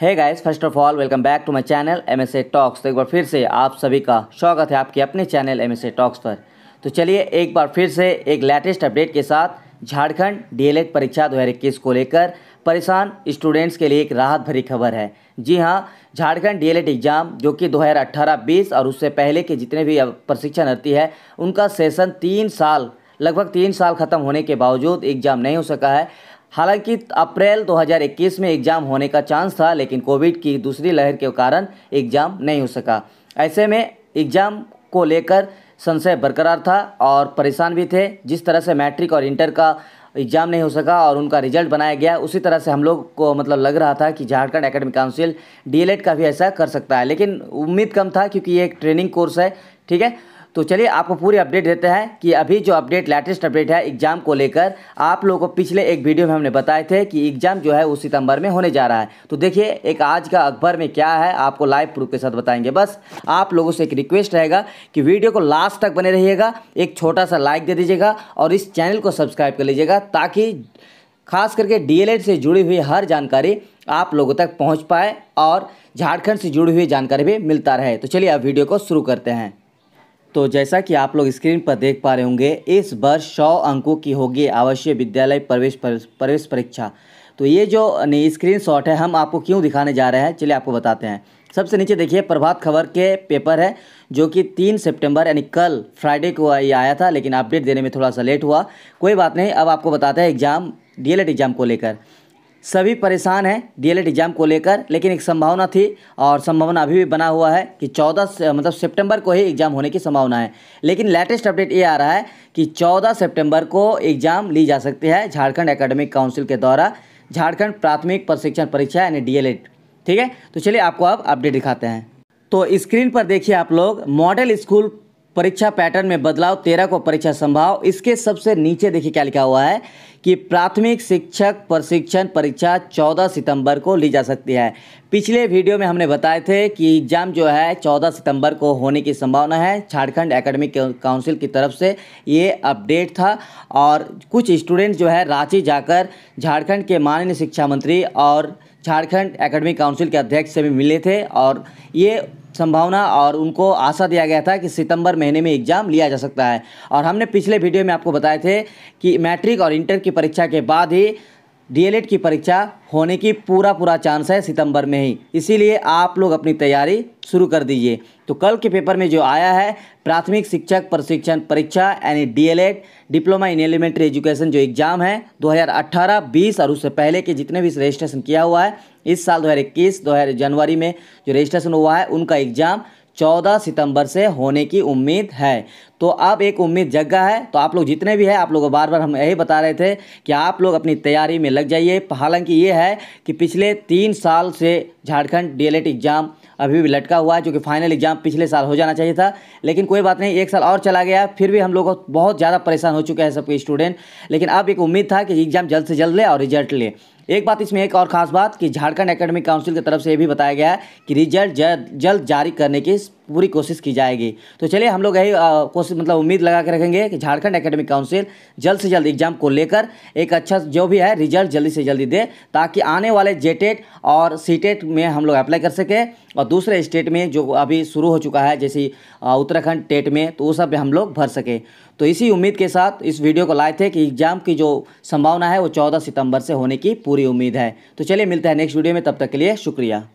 है guys first of all welcome back to my channel M S A talks तो एक बार फिर से आप सभी का स्वागत है आपके अपने channel M S A talks पर तो चलिए एक बार फिर से एक लेटेस्ट अपडेट के साथ झारखंड डीएलएड परीक्षा 2021 को लेकर परेशान स्टूडेंट्स के लिए एक राहत भरी खबर है जी हाँ झारखंड डीएलएड एग्ज़ाम जो कि 2018-20 और उससे पहले के जितने भी प्रशिक्षण रहती है उनका सेशन तीन साल लगभग तीन साल ख़त्म होने के बावजूद एग्ज़ाम नहीं हो सका है हालांकि अप्रैल 2021 में एग्ज़ाम होने का चांस था लेकिन कोविड की दूसरी लहर के कारण एग्ज़ाम नहीं हो सका ऐसे में एग्ज़ाम को लेकर संशय बरकरार था और परेशान भी थे जिस तरह से मैट्रिक और इंटर का एग्ज़ाम नहीं हो सका और उनका रिजल्ट बनाया गया उसी तरह से हम लोग को मतलब लग रहा था कि झारखंड एकेडमिक काउंसिल डीएलएड का भी ऐसा कर सकता है लेकिन उम्मीद कम था क्योंकि ये एक ट्रेनिंग कोर्स है ठीक है तो चलिए आपको पूरी अपडेट देते हैं कि अभी जो अपडेट लेटेस्ट अपडेट है एग्ज़ाम को लेकर आप लोगों को पिछले एक वीडियो में हमने बताए थे कि एग्ज़ाम जो है वो सितंबर में होने जा रहा है तो देखिए एक आज का अखबार में क्या है आपको लाइव प्रूफ के साथ बताएंगे बस आप लोगों से एक रिक्वेस्ट रहेगा कि वीडियो को लास्ट तक बने रहिएगा एक छोटा सा लाइक दे दीजिएगा और इस चैनल को सब्सक्राइब कर लीजिएगा ताकि खास करके डी से जुड़ी हुई हर जानकारी आप लोगों तक पहुंच पाए और झारखंड से जुड़ी हुई जानकारी भी मिलता रहे तो चलिए अब वीडियो को शुरू करते हैं तो जैसा कि आप लोग स्क्रीन पर देख पा रहे होंगे इस वर्ष सौ अंकों की होगी आवासीय विद्यालय प्रवेश प्रवेश परीक्षा तो ये जो स्क्रीन शॉट है हम आपको क्यों दिखाने जा रहे हैं चलिए आपको बताते हैं सबसे नीचे देखिए प्रभात खबर के पेपर है जो कि तीन सितंबर यानी कल फ्राइडे को ये आया था लेकिन अपडेट देने में थोड़ा सा लेट हुआ कोई बात नहीं अब आपको बताते हैं एग्ज़ाम डी एग्ज़ाम को लेकर सभी परेशान हैं डीएलएड एग्ज़ाम को लेकर लेकिन एक संभावना थी और संभावना अभी भी बना हुआ है कि 14 मतलब सितंबर को ही एग्ज़ाम होने की संभावना है लेकिन लेटेस्ट अपडेट ये आ रहा है कि 14 सितंबर को एग्ज़ाम ली जा सकती है झारखंड एकेडमिक काउंसिल के द्वारा झारखंड प्राथमिक प्रशिक्षण परीक्षा यानी डी ठीक है तो चलिए आपको अब अपडेट दिखाते हैं तो स्क्रीन पर देखिए आप लोग मॉडल स्कूल परीक्षा पैटर्न में बदलाव तेरह को परीक्षा संभाव इसके सबसे नीचे देखिए क्या लिखा हुआ है कि प्राथमिक शिक्षक प्रशिक्षण परीक्षा 14 सितंबर को ली जा सकती है पिछले वीडियो में हमने बताए थे कि एग्जाम जो है 14 सितंबर को होने की संभावना है झारखंड एकेडमिक काउंसिल की तरफ से ये अपडेट था और कुछ स्टूडेंट जो है रांची जाकर झारखंड के माननीय शिक्षा मंत्री और झारखंड एकेडमिक काउंसिल के अध्यक्ष से भी मिले थे और ये संभावना और उनको आशा दिया गया था कि सितंबर महीने में एग्ज़ाम लिया जा सकता है और हमने पिछले वीडियो में आपको बताए थे कि मैट्रिक और इंटर की परीक्षा के बाद ही डीएलएड की परीक्षा होने की पूरा पूरा चांस है सितंबर में ही इसीलिए आप लोग अपनी तैयारी शुरू कर दीजिए तो कल के पेपर में जो आया है प्राथमिक शिक्षक प्रशिक्षण परीक्षा यानी DElEd diploma in elementary education जो एग्ज़ाम है 2018, 20 और उससे पहले के जितने भी रजिस्ट्रेशन किया हुआ है इस साल दो हज़ार जनवरी में जो रजिस्ट्रेशन हुआ है उनका एग्ज़ाम 14 सितंबर से होने की उम्मीद है तो अब एक उम्मीद जग गया है तो आप लोग जितने भी हैं आप लोगों को बार बार हम यही बता रहे थे कि आप लोग अपनी तैयारी में लग जाइए हालांकि ये है कि पिछले तीन साल से झारखंड डीएलएड एग्ज़ाम e अभी भी लटका हुआ है जो कि फाइनल एग्ज़ाम पिछले साल हो जाना चाहिए था लेकिन कोई बात नहीं एक साल और चला गया फिर भी हम लोग बहुत ज़्यादा परेशान हो चुके हैं सबके स्टूडेंट लेकिन अब एक उम्मीद था कि एग्ज़ाम जल्द से जल्द ले और रिजल्ट ले एक बात इसमें एक और खास बात कि झारखंड एकेडमिक काउंसिल की तरफ से यह भी बताया गया है कि रिजल्ट जल्द जारी करने की पूरी कोशिश की जाएगी तो चलिए हम लोग यही कोशिश मतलब उम्मीद लगा के रखेंगे कि झारखंड एकेडमिक काउंसिल जल्द से जल्द एग्जाम को लेकर एक अच्छा जो भी है रिजल्ट जल्दी से जल्दी दे ताकि आने वाले जेटेट और सीटेट में हम लोग अप्लाई कर सकें और दूसरे स्टेट में जो अभी शुरू हो चुका है जैसे उत्तराखंड टेट में तो वो सब हम लोग भर सकें तो इसी उम्मीद के साथ इस वीडियो को लाए थे कि एग्ज़ाम की जो संभावना है वो चौदह सितंबर से होने की पूरी उम्मीद है तो चलिए मिलते हैं नेक्स्ट वीडियो में तब तक के लिए शुक्रिया